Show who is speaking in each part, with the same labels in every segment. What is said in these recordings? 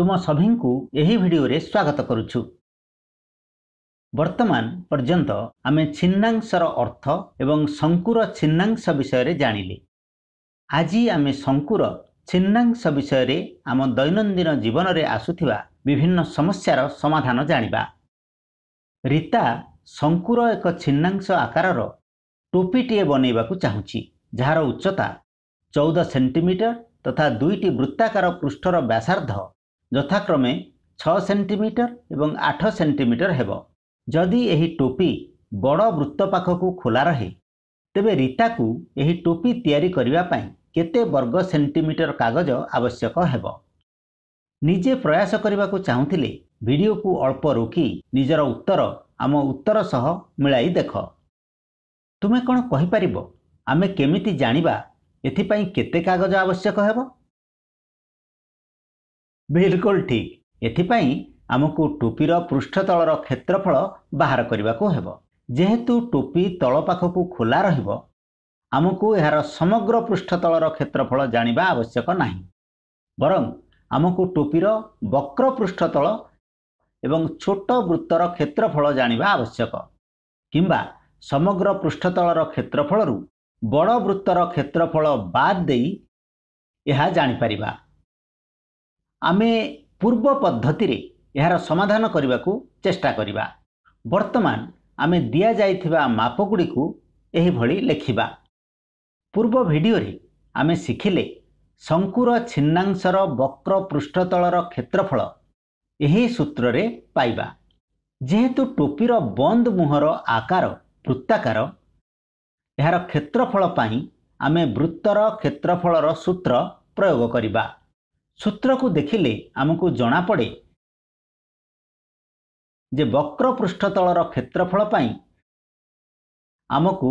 Speaker 1: ତୁମ ସଭିଙ୍କୁ ଏହି ଭିଡ଼ିଓରେ ସ୍ୱାଗତ କରୁଛୁ ବର୍ତ୍ତମାନ ପର୍ଯ୍ୟନ୍ତ ଆମେ ଛିନ୍ନାଂଶର ଅର୍ଥ ଏବଂ ଶଙ୍କୁର ଛିନ୍ନାଂଶ ବିଷୟରେ ଜାଣିଲେ ଆଜି ଆମେ ଶଙ୍କୁର ଛିନ୍ନାଂଶ ବିଷୟରେ ଆମ ଦୈନନ୍ଦିନ ଜୀବନରେ ଆସୁଥିବା ବିଭିନ୍ନ ସମସ୍ୟାର ସମାଧାନ ଜାଣିବା ରୀତା ଶଙ୍କୁର ଏକ ଛିନ୍ନାଂଶ ଆକାରର ଟୋପିଟିଏ ବନେଇବାକୁ ଚାହୁଁଛି ଯାହାର ଉଚ୍ଚତା ଚଉଦ ସେଣ୍ଟିମିଟର ତଥା ଦୁଇଟି ବୃତ୍ତାକାର ପୃଷ୍ଠର ବ୍ୟାସାର୍ଦ୍ଧ ଯଥାକ୍ରମେ ଛଅ ସେଣ୍ଟିମିଟର ଏବଂ ଆଠ ସେଣ୍ଟିମିଟର ହେବ ଯଦି ଏହି ଟୋପି ବଡ଼ ବୃତ୍ତ ପାଖକୁ ଖୋଲା ରହେ ତେବେ ରୀତାକୁ ଏହି ଟୋପି ତିଆରି କରିବା ପାଇଁ କେତେ ବର୍ଗ ସେଣ୍ଟିମିଟର କାଗଜ ଆବଶ୍ୟକ ହେବ ନିଜେ ପ୍ରୟାସ କରିବାକୁ ଚାହୁଁଥିଲେ ଭିଡ଼ିଓକୁ ଅଳ୍ପ ରୋକି ନିଜର ଉତ୍ତର ଆମ ଉତ୍ତର ସହ ମିଳାଇ ଦେଖ ତୁମେ କ'ଣ କହିପାରିବ ଆମେ କେମିତି ଜାଣିବା ଏଥିପାଇଁ କେତେ କାଗଜ ଆବଶ୍ୟକ ହେବ ବିଲକୁଲ ଠିକ୍ ଏଥିପାଇଁ ଆମକୁ ଟୋପିର ପୃଷ୍ଠତଳର କ୍ଷେତ୍ରଫଳ ବାହାର କରିବାକୁ ହେବ ଯେହେତୁ ଟୋପି ତଳ ପାଖକୁ ଖୋଲା ରହିବ ଆମକୁ ଏହାର ସମଗ୍ର ପୃଷ୍ଠତଳର କ୍ଷେତ୍ରଫଳ ଜାଣିବା ଆବଶ୍ୟକ ନାହିଁ ବରଂ ଆମକୁ ଟୋପିର ବକ୍ର ପୃଷ୍ଠତଳ ଏବଂ ଛୋଟ ବୃତ୍ତର କ୍ଷେତ୍ରଫଳ ଜାଣିବା ଆବଶ୍ୟକ କିମ୍ବା ସମଗ୍ର ପୃଷ୍ଠତଳର କ୍ଷେତ୍ରଫଳରୁ ବଡ଼ ବୃତ୍ତର କ୍ଷେତ୍ରଫଳ ବାଦ୍ ଦେଇ ଏହା ଜାଣିପାରିବା ଆମେ ପୂର୍ବ ପଦ୍ଧତିରେ ଏହାର ସମାଧାନ କରିବାକୁ ଚେଷ୍ଟା କରିବା ବର୍ତ୍ତମାନ ଆମେ ଦିଆଯାଇଥିବା ମାପଗୁଡ଼ିକୁ ଏହିଭଳି ଲେଖିବା ପୂର୍ବ ଭିଡ଼ିଓରେ ଆମେ ଶିଖିଲେ ଶଙ୍କୁର ଛିନ୍ନାଂଶର ବକ୍ର ପୃଷ୍ଠତଳର କ୍ଷେତ୍ରଫଳ ଏହି ସୂତ୍ରରେ ପାଇବା ଯେହେତୁ ଟୋପିର ବନ୍ଦ ମୁହଁର ଆକାର ବୃତ୍ତାକାର ଏହାର କ୍ଷେତ୍ରଫଳ ପାଇଁ ଆମେ ବୃତ୍ତର କ୍ଷେତ୍ରଫଳର ସୂତ୍ର ପ୍ରୟୋଗ କରିବା ସୂତ୍ରକୁ ଦେଖିଲେ ଆମକୁ ଜଣାପଡ଼େ ଯେ ବକ୍ର ପୃଷ୍ଠତଳର କ୍ଷେତ୍ରଫଳ ପାଇଁ ଆମକୁ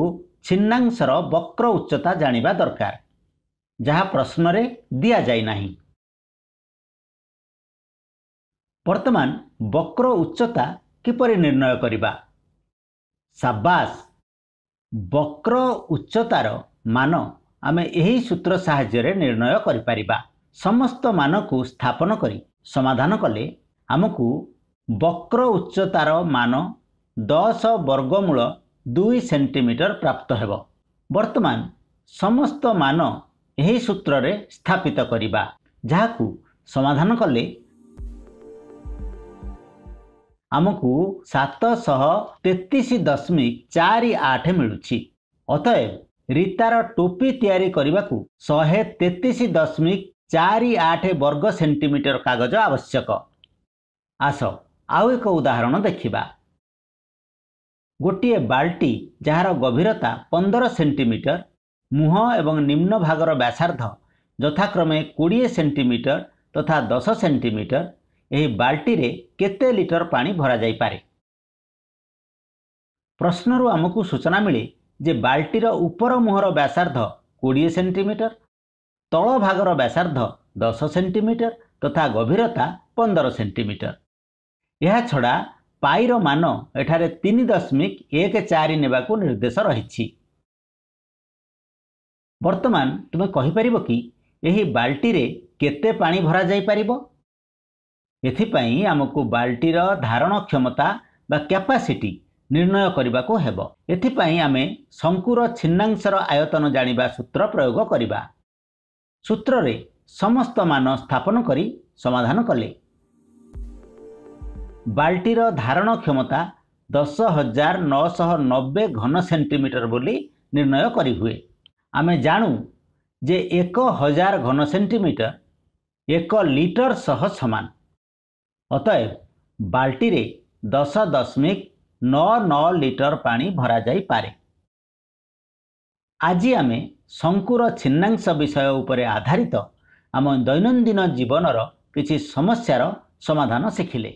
Speaker 1: ଛିନ୍ନାଂଶର ବକ୍ର ଉଚ୍ଚତା ଜାଣିବା ଦରକାର ଯାହା ପ୍ରଶ୍ନରେ ଦିଆଯାଇ ନାହିଁ ବର୍ତ୍ତମାନ ବକ୍ର ଉଚ୍ଚତା କିପରି ନିର୍ଣ୍ଣୟ କରିବା ସାବାସ ବକ୍ର ଉଚ୍ଚତାର ମାନ ଆମେ ଏହି ସୂତ୍ର ସାହାଯ୍ୟରେ ନିର୍ଣ୍ଣୟ କରିପାରିବା ସମସ୍ତ ମାନକୁ ସ୍ଥାପନ କରି ସମାଧାନ କଲେ ଆମକୁ ବକ୍ର ଉଚ୍ଚତାର ମାନ ଦଶ ବର୍ଗମୂଳ ଦୁଇ ସେଣ୍ଟିମିଟର ପ୍ରାପ୍ତ ହେବ ବର୍ତ୍ତମାନ ସମସ୍ତ ମାନ ଏହି ସୂତ୍ରରେ ସ୍ଥାପିତ କରିବା ଯାହାକୁ ସମାଧାନ କଲେ ଆମକୁ ସାତଶହ ତେତିଶ ଦଶମିକ ଚାରି ଆଠ ମିଳୁଛି ଅତଏବ ରୀତାର ଟୋପି ତିଆରି କରିବାକୁ ଶହେ ତେତିଶ ଦଶମିକ ଚାରି ଆଠ ବର୍ଗ ସେଣ୍ଟିମିଟର କାଗଜ ଆବଶ୍ୟକ ଆସ ଆଉ ଏକ ଉଦାହରଣ ଦେଖିବା ଗୋଟିଏ ବାଲ୍ଟି ଯାହାର ଗଭୀରତା ପନ୍ଦର ସେଣ୍ଟିମିଟର ମୁହଁ ଏବଂ ନିମ୍ନ ଭାଗର ବ୍ୟାସାର୍ଦ୍ଧ ଯଥାକ୍ରମେ କୋଡ଼ିଏ ସେଣ୍ଟିମିଟର ତଥା ଦଶ ସେଣ୍ଟିମିଟର ଏହି ବାଲ୍ଟିରେ କେତେ ଲିଟର ପାଣି ଭରାଯାଇପାରେ ପ୍ରଶ୍ନରୁ ଆମକୁ ସୂଚନା ମିଳେ ଯେ ବାଲ୍ଟିର ଉପର ମୁହଁର ବ୍ୟାସାର୍ଦ୍ଧ କୋଡ଼ିଏ ସେଣ୍ଟିମିଟର ତଳ ଭାଗର ବ୍ୟାସାର୍ଦ୍ଧ ଦଶ ସେଣ୍ଟିମିଟର ତଥା ଗଭୀରତା ପନ୍ଦର ସେଣ୍ଟିମିଟର ଏହାଛଡ଼ା ପାଇର ମାନ ଏଠାରେ ତିନି ଦଶମିକ ଏକ ଚାରି ନେବାକୁ ନିର୍ଦ୍ଦେଶ ରହିଛି ବର୍ତ୍ତମାନ ତୁମେ କହିପାରିବ କି ଏହି ବାଲ୍ଟିରେ କେତେ ପାଣି ଭରାଯାଇପାରିବ ଏଥିପାଇଁ ଆମକୁ ବାଲ୍ଟିର ଧାରଣ କ୍ଷମତା ବା କ୍ୟାପାସିଟି ନିର୍ଣ୍ଣୟ କରିବାକୁ ହେବ ଏଥିପାଇଁ ଆମେ ଶଙ୍କୁର ଛିନ୍ନାଂଶର ଆୟତନ ଜାଣିବା ସୂତ୍ର ପ୍ରୟୋଗ କରିବା ସୂତ୍ରରେ ସମସ୍ତ ମାନ ସ୍ଥାପନ କରି ସମାଧାନ କଲେ ବାଲ୍ଟିର ଧାରଣ କ୍ଷମତା ଦଶ ହଜାର ନଅଶହ ନବେ ଘନ ସେଣ୍ଟିମିଟର ବୋଲି ନିର୍ଣ୍ଣୟ କରିହୁଏ ଆମେ ଜାଣୁ ଯେ ଏକ ହଜାର ଘନ ସେଣ୍ଟିମିଟର ଏକ ଲିଟର ସହ ସମାନ ଅତଏବ ବାଲ୍ଟିରେ ଦଶ ଦଶମିକ ନଅ ନଅ ଲିଟର ପାଣି ଭରାଯାଇପାରେ ଆଜି ଆମେ ଶଙ୍କୁର ଛିନ୍ନାଂଶ ବିଷୟ ଉପରେ ଆଧାରିତ ଆମ ଦୈନନ୍ଦିନ ଜୀବନର କିଛି ସମସ୍ୟାର ସମାଧାନ ଶିଖିଲେ